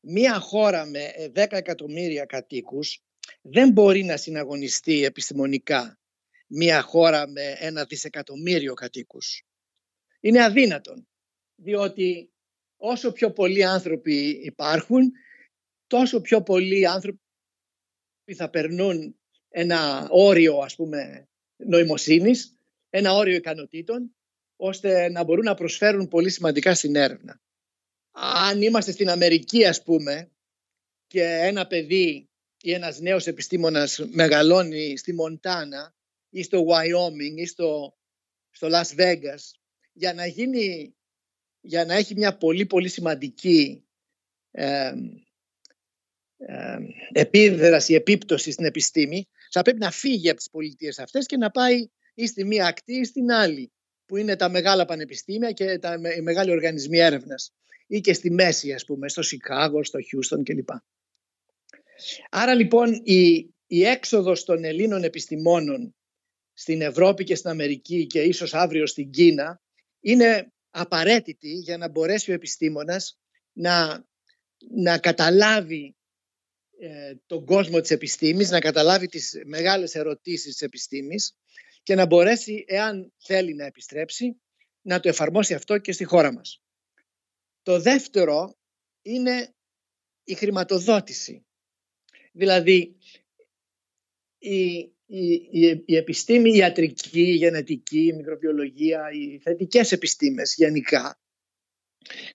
μία χώρα με 10 εκατομμύρια κατοίκους δεν μπορεί να συναγωνιστεί επιστημονικά μία χώρα με ένα δισεκατομμύριο κατοίκους. Είναι αδύνατον, διότι όσο πιο πολλοί άνθρωποι υπάρχουν, τόσο πιο πολλοί άνθρωποι θα περνούν ένα όριο ας πούμε νοημοσύνης, ένα όριο ικανοτήτων, ώστε να μπορούν να προσφέρουν πολύ σημαντικά στην έρευνα. Αν είμαστε στην Αμερική ας πούμε και ένα παιδί ή ένας νέος επιστήμονας μεγαλώνει στη Μοντάνα ή στο Wyoming ή στο, στο Las Vegas για να, γίνει, για να έχει μια πολύ πολύ σημαντική ε, επίδραση, επίπτωση στην επιστήμη θα πρέπει να φύγει από τις πολιτείες αυτές και να πάει ή στη μία ακτή ή στην άλλη, που είναι τα μεγάλα πανεπιστήμια και τα, οι μεγάλοι οργανισμοί έρευνας. ή και στη μέση, ας πούμε, στο Σικάγο, στο Χιούστον κλπ. Άρα λοιπόν η, η έξοδος των Ελλήνων επιστημόνων στην Ευρώπη και στην Αμερική και ίσως αύριο στην Κίνα είναι απαραίτητη για να μπορέσει ο επιστήμονας να, να καταλάβει ε, τον κόσμο της επιστήμης, να καταλάβει τις μεγάλες ερωτήσεις της επιστήμης και να μπορέσει, εάν θέλει να επιστρέψει, να το εφαρμόσει αυτό και στη χώρα μας. Το δεύτερο είναι η χρηματοδότηση. Δηλαδή, η, η, επιστήμη η ιατρική, η γενετική, η μικροβιολογία, οι θετικές επιστήμες γενικά,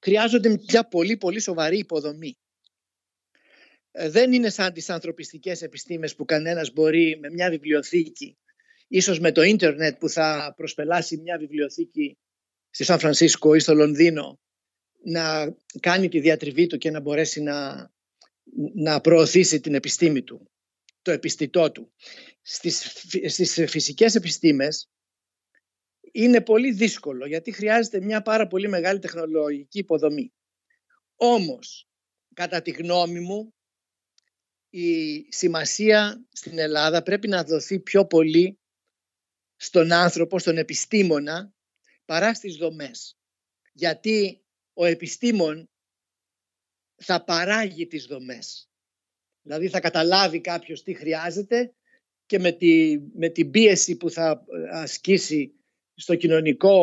χρειάζονται μια πολύ πολύ σοβαρή υποδομή. Ε, δεν είναι σαν τις ανθρωπιστικές επιστήμες που κανένας μπορεί με μια βιβλιοθήκη, ίσως με το ίντερνετ που θα προσπελάσει μια βιβλιοθήκη στη Σαν Φρανσίσκο ή στο Λονδίνο, να κάνει τη διατριβή του και να μπορέσει να, να προωθήσει την επιστήμη του, το επιστητό του. Στις, στις φυσικές επιστήμες είναι πολύ δύσκολο γιατί χρειάζεται μια πάρα πολύ μεγάλη τεχνολογική υποδομή. Όμως, κατά τη γνώμη μου, η σημασία στην Ελλάδα πρέπει να δοθεί πιο πολύ στον άνθρωπο, στον επιστήμονα, παρά στις δομές. Γιατί ο επιστήμον θα παράγει τις δομές. Δηλαδή θα καταλάβει κάποιος τι χρειάζεται και με, τη, με την πίεση που θα ασκήσει στο κοινωνικό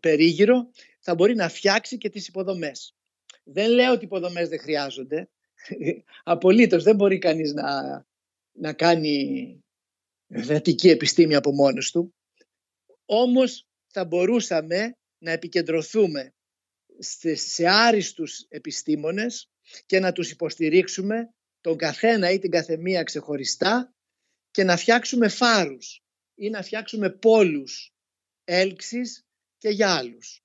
περίγυρο θα μπορεί να φτιάξει και τις υποδομές. Δεν λέω ότι υποδομές δεν χρειάζονται. Απολύτως δεν μπορεί κανείς να, να κάνει δρατική επιστήμη από μόνος του. Όμως θα μπορούσαμε να επικεντρωθούμε σε, σε άριστους επιστήμονες και να τους υποστηρίξουμε τον καθένα ή την καθεμία ξεχωριστά και να φτιάξουμε φάρους ή να φτιάξουμε πόλους έλξης και για άλλους.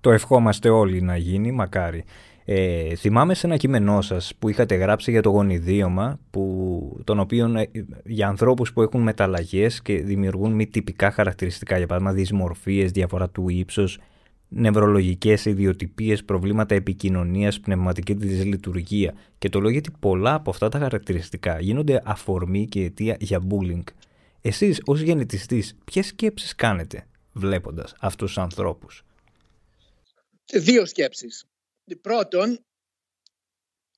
Το ευχόμαστε όλοι να γίνει, μακάρι. Ε, θυμάμαι σε ένα κείμενό σας που είχατε γράψει για το γονιδίωμα, που, τον οποίο ε, για ανθρώπους που έχουν μεταλλαγές και δημιουργούν μη τυπικά χαρακτηριστικά, για παράδειγμα δυσμορφίες, διαφορά του ύψους, νευρολογικές ιδιοτυπίες, προβλήματα επικοινωνίας, πνευματική δυσλειτουργία. Και το λέω γιατί πολλά από αυτά τα χαρακτηριστικά γίνονται αφορμή και αιτία για bullying. Εσείς, ως γεννητιστής, ποιες σκέψεις κάνετε βλέποντας αυτούς τους ανθρώπους.
Δύο σκέψεις. Πρώτον,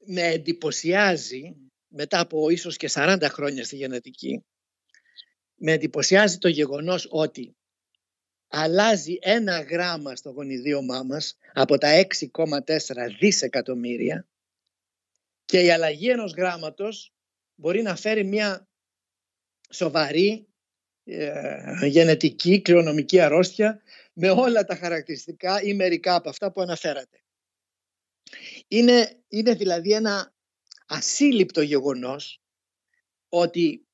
με εντυπωσιάζει μετά από ίσως και 40 χρόνια στη γενετική με εντυπωσιάζει το γεγονός ότι αλλάζει ένα γράμμα στο γονιδίωμά μας από τα 6,4 δισεκατομμύρια και η αλλαγή ενός γράμματος μπορεί να φέρει μια σοβαρή ε, γενετική κληρονομική αρρώστια με όλα τα χαρακτηριστικά ή μερικά από αυτά που αναφέρατε. Είναι, είναι δηλαδή ένα ασύλληπτο γεγονός ότι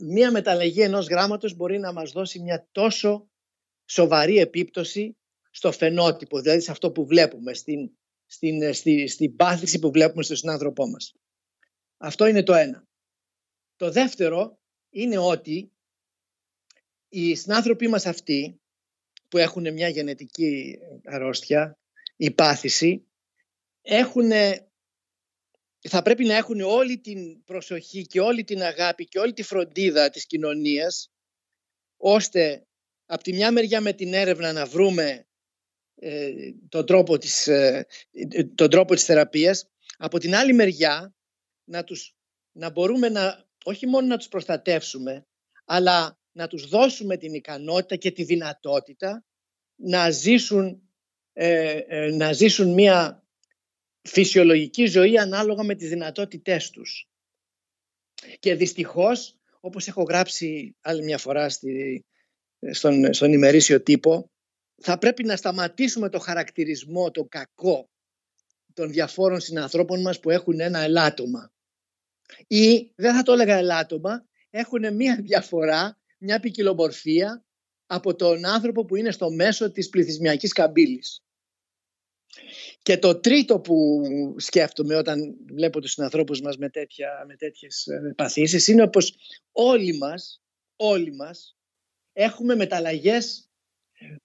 μία μεταλλαγή ενός γράμματος μπορεί να μας δώσει μια τόσο σοβαρή επίπτωση στο φαινότυπο, δηλαδή σε αυτό που βλέπουμε, στην, στην, στην πάθηση που βλέπουμε στον συνάνθρωπό μας. Αυτό είναι το ένα. Το δεύτερο είναι ότι οι συνάνθρωποι μας αυτοί που έχουν μια γενετική αρρώστια, η πάθηση, έχουν, θα πρέπει να έχουν όλη την προσοχή και όλη την αγάπη και όλη τη φροντίδα της κοινωνίας ώστε από τη μια μεριά με την έρευνα να βρούμε ε, τον, τρόπο της, ε, τρόπο της θεραπείας από την άλλη μεριά να, τους, να μπορούμε να, όχι μόνο να τους προστατεύσουμε αλλά να τους δώσουμε την ικανότητα και τη δυνατότητα να ζήσουν, ε, ε, να ζήσουν μια φυσιολογική ζωή ανάλογα με τις δυνατότητές τους. Και δυστυχώς, όπως έχω γράψει άλλη μια φορά στη, στον, στον ημερήσιο τύπο, θα πρέπει να σταματήσουμε το χαρακτηρισμό, το κακό των διαφόρων συνανθρώπων μας που έχουν ένα ελάττωμα. Ή, δεν θα το έλεγα ελάττωμα, έχουν μια διαφορά, μια ποικιλομορφία από τον άνθρωπο που είναι στο μέσο της πληθυσμιακής καμπύλης. Και το τρίτο που σκέφτομαι όταν βλέπω τους συνανθρώπους μας με, τέτοια, με τέτοιες ε, παθήσεις είναι πως όλοι μας, όλοι μας έχουμε μεταλλαγές ε,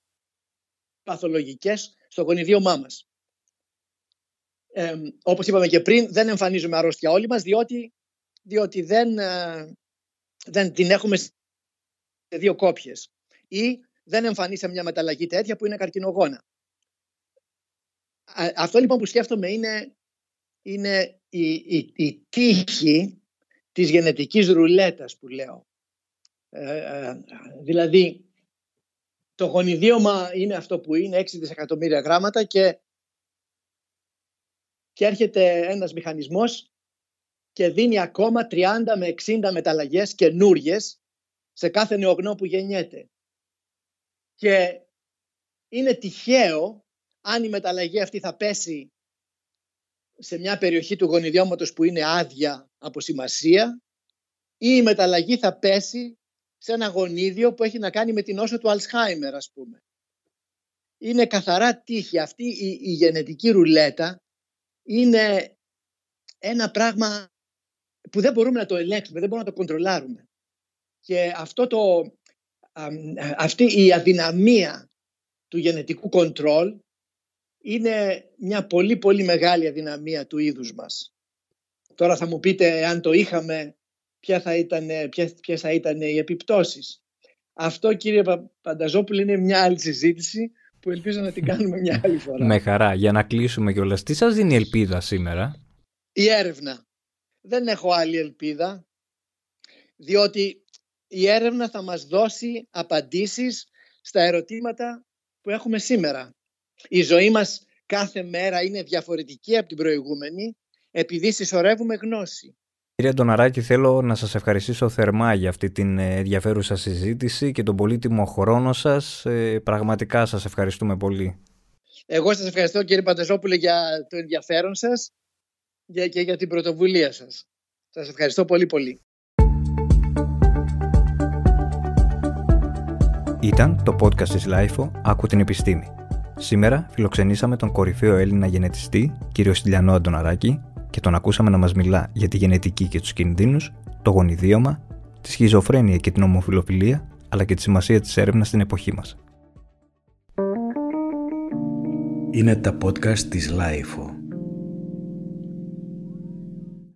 παθολογικές στο γονιδίωμά μας. Ε, όπως είπαμε και πριν, δεν εμφανίζουμε αρρώστια όλοι μας διότι, διότι δεν, ε, δεν την έχουμε σε δύο κόπιες ή δεν εμφανίσαμε μια μεταλλαγή τέτοια που είναι καρκινογόνα αυτό λοιπόν που σκέφτομαι είναι, είναι η, η, τύχη της γενετικής ρουλέτας που λέω. Ε, ε, δηλαδή, το γονιδίωμα είναι αυτό που είναι, 6 δισεκατομμύρια γράμματα και, και έρχεται ένας μηχανισμός και δίνει ακόμα 30 με 60 μεταλλαγές καινούριες σε κάθε νεογνώ που γεννιέται. Και είναι τυχαίο αν η μεταλλαγή αυτή θα πέσει σε μια περιοχή του γονιδιώματος που είναι άδεια από σημασία ή η μεταλλαγή θα πέσει σε ένα γονίδιο που έχει να κάνει με την νόσο του Αλσχάιμερ ας πούμε. Είναι καθαρά τύχη. Αυτή η, η γενετική ρουλέτα όσο του αλσχαιμερ ας πουμε ειναι καθαρα τυχη αυτη η πράγμα που δεν μπορούμε να το ελέγξουμε, δεν μπορούμε να το κοντρολάρουμε. Και αυτό το, αυτή η αδυναμία του γενετικού κοντρόλ είναι μια πολύ πολύ μεγάλη αδυναμία του είδους μας. Τώρα θα μου πείτε αν το είχαμε ποια θα ήταν, ποια, ποιες θα ήταν οι επιπτώσεις. Αυτό κύριε Πανταζόπουλο είναι μια άλλη συζήτηση που ελπίζω να την κάνουμε μια άλλη φορά. Με
χαρά. Για να κλείσουμε κιόλας. Τι σας δίνει η ελπίδα σήμερα?
Η έρευνα. Δεν έχω άλλη ελπίδα διότι η έρευνα θα μας δώσει απαντήσεις στα ερωτήματα που έχουμε σήμερα. Η ζωή μας κάθε μέρα είναι διαφορετική από την προηγούμενη επειδή συσσωρεύουμε γνώση.
Κύριε Ντοναράκη, θέλω να σας ευχαριστήσω θερμά για αυτή την ε, ενδιαφέρουσα συζήτηση και τον πολύτιμο χρόνο σας. Ε, πραγματικά σας ευχαριστούμε πολύ.
Εγώ σας ευχαριστώ κύριε Παντεζόπουλε για το ενδιαφέρον σας και για την πρωτοβουλία σας. Σας ευχαριστώ πολύ πολύ.
Ήταν το podcast της Λάιφο «Άκου την επιστήμη». Σήμερα φιλοξενήσαμε τον κορυφαίο Έλληνα γενετιστή, κύριο Στυλιανό Αντοναράκη, και τον ακούσαμε να μας μιλά για τη γενετική και τους κινδύνους, το γονιδίωμα, τη σχιζοφρένεια και την ομοφιλοφιλία, αλλά και τη σημασία της έρευνας στην εποχή μας. Είναι τα podcast της LIFO.